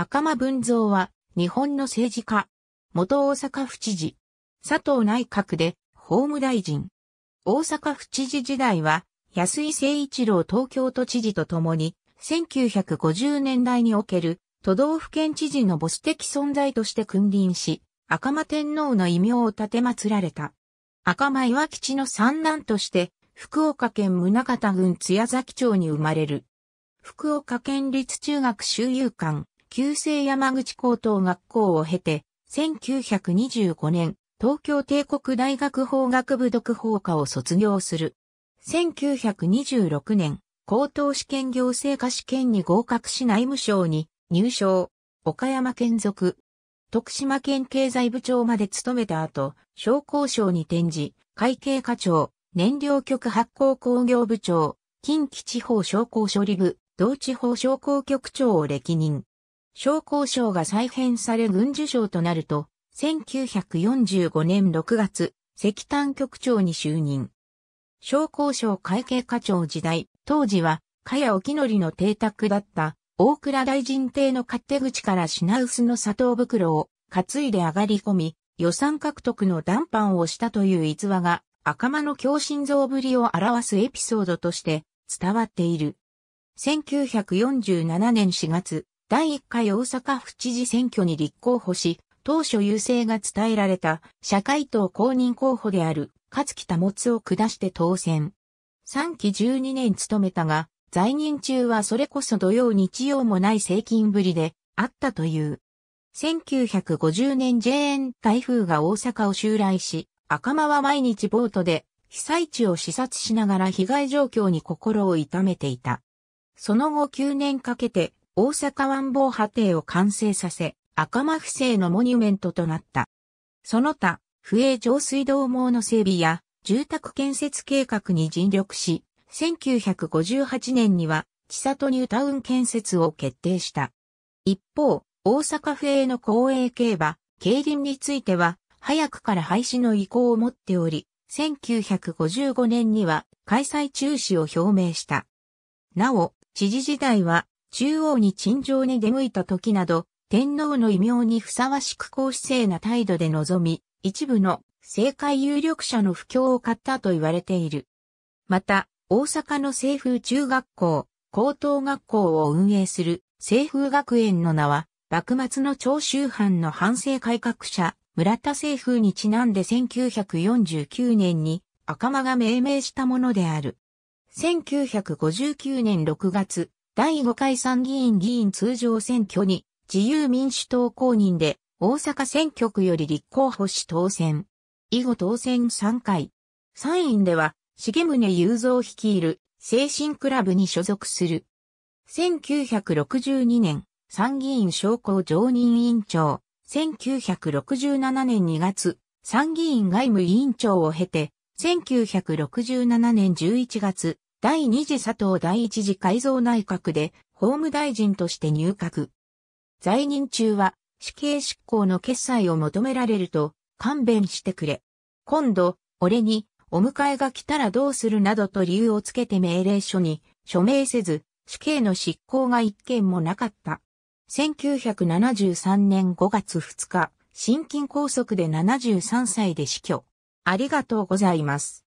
赤間文蔵は、日本の政治家、元大阪府知事、佐藤内閣で、法務大臣。大阪府知事時代は、安井誠一郎東京都知事とともに、1950年代における都道府県知事のボス的存在として君臨し、赤間天皇の異名を立て祀られた。赤間岩吉の三男として、福岡県宗方郡津屋崎町に生まれる。福岡県立中学修遊館、旧制山口高等学校を経て、1925年、東京帝国大学法学部独法科を卒業する。1926年、高等試験行政科試験に合格し内務省に入省、岡山県属、徳島県経済部長まで務めた後、商工省に転じ、会計課長、燃料局発行工業部長、近畿地方商工処理部、同地方商工局長を歴任。商工賞が再編され軍需賞となると、1945年6月、石炭局長に就任。商工省会計課長時代、当時は、かや沖則の邸宅だった、大倉大臣邸の勝手口から品薄の砂糖袋を担いで上がり込み、予算獲得の談判をしたという逸話が、赤間の強心臓ぶりを表すエピソードとして伝わっている。1947年4月、第1回大阪府知事選挙に立候補し、当初優勢が伝えられた社会党公認候補である勝木保を下して当選。3期12年務めたが、在任中はそれこそ土曜日曜もない政勤ぶりであったという。1950年 JN 台風が大阪を襲来し、赤間は毎日ボートで被災地を視察しながら被害状況に心を痛めていた。その後9年かけて大阪湾防波堤を完成させ、赤間不正のモニュメントとなった。その他、不衛上水道網の整備や住宅建設計画に尽力し、1958年には、千里ニュータウン建設を決定した。一方、大阪府営の公営競馬、競輪については、早くから廃止の意向を持っており、1955年には開催中止を表明した。なお、知事時代は中央に陳情に出向いた時など、天皇の異名にふさわしく公私勢な態度で臨み、一部の政界有力者の不況を買ったと言われている。また、大阪の清風中学校、高等学校を運営する清風学園の名は、幕末の長州藩の反省改革者、村田清風にちなんで1949年に赤間が命名したものである。1959年6月、第5回参議院議員通常選挙に自由民主党公認で大阪選挙区より立候補し当選。以後当選3回。参院では、重宗雄三率いる精神クラブに所属する。1962年、参議院商工常任委員長。1967年2月、参議院外務委員長を経て、1967年11月、第二次佐藤第一次改造内閣で法務大臣として入閣。在任中は死刑執行の決裁を求められると勘弁してくれ。今度、俺にお迎えが来たらどうするなどと理由をつけて命令書に署名せず死刑の執行が一件もなかった。1973年5月2日、心筋梗塞で73歳で死去。ありがとうございます。